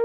কে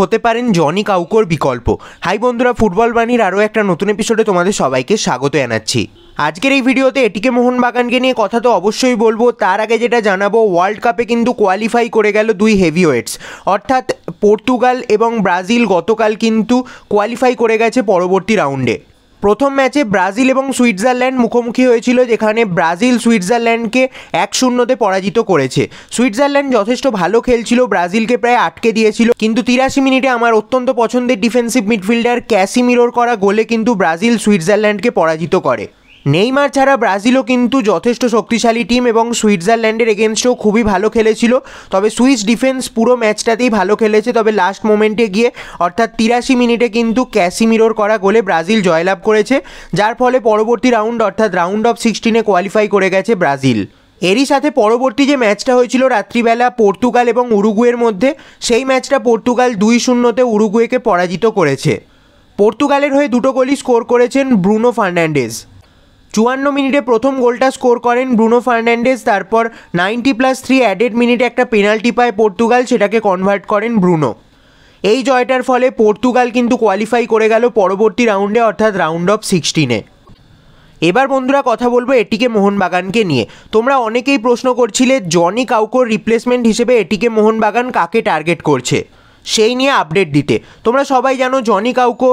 হতে পারেন জনি কাউকোর বিকল্প হাই বন্ধুরা ফুটবল বাণীর আরও একটা নতুন এপিসোডে তোমাদের সবাইকে স্বাগত জানাচ্ছি আজকের এই ভিডিওতে এটিকে মোহনবাগানকে নিয়ে কথা তো অবশ্যই বলবো তার আগে যেটা জানাবো ওয়ার্ল্ড কাপে কিন্তু কোয়ালিফাই করে গেল দুই হেভিওয়েটস অর্থাৎ পর্তুগাল এবং ব্রাজিল গতকাল কিন্তু কোয়ালিফাই করে গেছে পরবর্তী রাউন্ডে প্রথম ম্যাচে ব্রাজিল এবং সুইজারল্যান্ড মুখোমুখি হয়েছিল যেখানে ব্রাজিল সুইজারল্যান্ডকে এক শূন্যতে পরাজিত করেছে সুইজারল্যান্ড যথেষ্ট ভালো খেলছিল ব্রাজিলকে প্রায় আটকে দিয়েছিল কিন্তু তিরাশি মিনিটে আমার অত্যন্ত পছন্দের ডিফেন্সিভ মিডফিল্ডার ক্যাসিমিরোর করা গোলে কিন্তু ব্রাজিল সুইজারল্যান্ডকে পরাজিত করে নেইমার ছাড়া ব্রাজিলও কিন্তু যথেষ্ট শক্তিশালী টিম এবং সুইজারল্যান্ডের এগেনস্টও খুবই ভালো খেলেছিল তবে সুইস ডিফেন্স পুরো ম্যাচটাতেই ভালো খেলেছে তবে লাস্ট মোমেন্টে গিয়ে অর্থাৎ তিরাশি মিনিটে কিন্তু ক্যাসিমিরোর করা গোলে ব্রাজিল জয়লাভ করেছে যার ফলে পরবর্তী রাউন্ড অর্থাৎ রাউন্ড অফ সিক্সটিনে কোয়ালিফাই করে গেছে ব্রাজিল এরই সাথে পরবর্তী যে ম্যাচটা হয়েছিল রাত্রিবেলা পর্তুগাল এবং উরুগুয়ের মধ্যে সেই ম্যাচটা পর্তুগাল দুই শূন্যতে উরুগুয়েকে পরাজিত করেছে পর্তুগালের হয়ে দুটো গোলই স্কোর করেছেন ব্রুনো ফার্নান্ডেজ চুয়ান্ন মিনিটে প্রথম গোলটা স্কোর করেন ব্রুনো ফার্নান্ডেজ তারপর নাইনটি প্লাস থ্রি অ্যাডেড মিনিটে একটা পেনাল্টি পায় পর্তুগাল সেটাকে কনভার্ট করেন ব্রুনো এই জয়টার ফলে পর্তুগাল কিন্তু কোয়ালিফাই করে গেল পরবর্তী রাউন্ডে অর্থাৎ রাউন্ড অফ সিক্সটিনে এবার বন্ধুরা কথা বলবো এটিকে মোহনবাগানকে নিয়ে তোমরা অনেকেই প্রশ্ন করছিলে জনি কাউকোর রিপ্লেসমেন্ট হিসেবে এটিকে মোহনবাগান কাকে টার্গেট করছে সেই নিয়ে আপডেট দিতে তোমরা সবাই জানো জনি কাউকো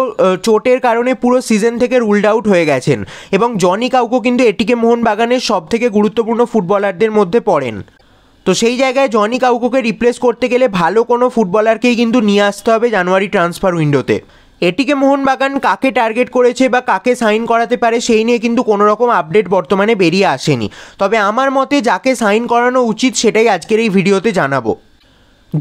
চোটের কারণে পুরো সিজন থেকে রুলড আউট হয়ে গেছেন এবং জনি কাউকো কিন্তু এটিকে মোহনবাগানের থেকে গুরুত্বপূর্ণ ফুটবলারদের মধ্যে পড়েন তো সেই জায়গায় জনি কাউকোকে রিপ্লেস করতে গেলে ভালো কোনো ফুটবলারকেই কিন্তু নিয়ে আসতে হবে জানুয়ারি ট্রান্সফার উইন্ডোতে এটিকে মোহনবাগান কাকে টার্গেট করেছে বা কাকে সাইন করাতে পারে সেই নিয়ে কিন্তু কোনো রকম আপডেট বর্তমানে বেরিয়ে আসেনি তবে আমার মতে যাকে সাইন করানো উচিত সেটাই আজকের এই ভিডিওতে জানাবো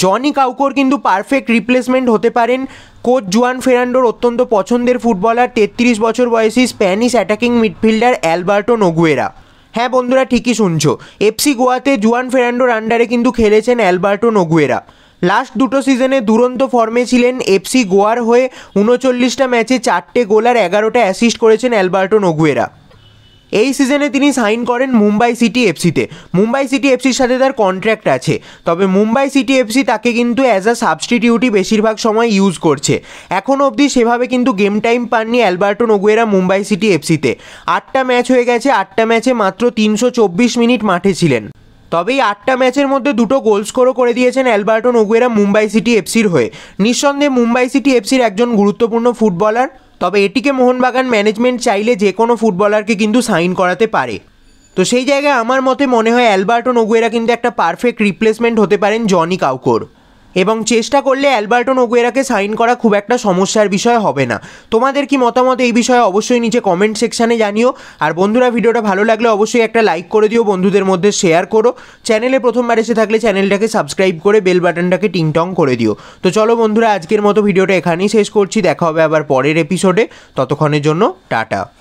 জনি কাউকোর কিন্তু পারফেক্ট রিপ্লেসমেন্ট হতে পারেন কোচ জুয়ান ফেরান্ডোর অত্যন্ত পছন্দের ফুটবলার তেত্রিশ বছর বয়সী Spanish attacking midfielder Alberto Noguera হ্যাঁ বন্ধুরা ঠিকই শুনছো এফসি গোয়াতে জুয়ান ফেরান্ডোর আন্ডারে কিন্তু খেলেছেন অ্যালবার্টো নোগুয়েরা লাস্ট দুটো সিজনে দুরন্ত ফর্মে ছিলেন এফসি গোয়ার হয়ে উনচল্লিশটা ম্যাচে চারটে গোল আর এগারোটা অ্যাসিস্ট করেছেন অ্যালবার্টো নোগুয়েরা এই সিজনে তিনি সাইন করেন মুম্বাই সিটি এফসিতে মুম্বাই সিটি এফসির সাথে তার কন্ট্র্যাক্ট আছে তবে মুম্বাই সিটি এফসি তাকে কিন্তু অ্যাজ আ সাবস্টিটিউটই বেশিরভাগ সময় ইউজ করছে এখন অবধি সেভাবে কিন্তু গেম টাইম পাননি অ্যালবার্টো নগুয়েরা মুম্বাই সিটি এফসিতে আটটা ম্যাচ হয়ে গেছে আটটা ম্যাচে মাত্র তিনশো মিনিট মাঠে ছিলেন তবে এই আটটা ম্যাচের মধ্যে দুটো গোল স্কোরও করে দিয়েছেন অ্যালবার্টো নগুয়েরা মুম্বাই সিটি এফসির হয়ে নিঃসন্দেহে মুম্বাই সিটি এফসির একজন গুরুত্বপূর্ণ ফুটবলার তবে এটিকে মোহনবাগান ম্যানেজমেন্ট চাইলে যে কোনো ফুটবলারকে কিন্তু সাইন করাতে পারে তো সেই জায়গায় আমার মতে মনে হয় অ্যালবার্টো নগুয়েরা কিন্তু একটা পারফেক্ট রিপ্লেসমেন্ট হতে পারেন জনি কাউকোর এবং চেষ্টা করলে অ্যালবার্টন ওগুয়েরাকে সাইন করা খুব একটা সমস্যার বিষয় হবে না তোমাদের কি মতামত এই বিষয়ে অবশ্যই নিচে কমেন্ট সেকশানে জানিও আর বন্ধুরা ভিডিওটা ভালো লাগলে অবশ্যই একটা লাইক করে দিও বন্ধুদের মধ্যে শেয়ার করো চ্যানেলে প্রথমবার এসে থাকলে চ্যানেলটাকে সাবস্ক্রাইব করে বেল বাটনটাকে টিংটং করে দিও তো চলো বন্ধুরা আজকের মতো ভিডিওটা এখানেই শেষ করছি দেখা হবে আবার পরের এপিসোডে ততক্ষণের জন্য টাটা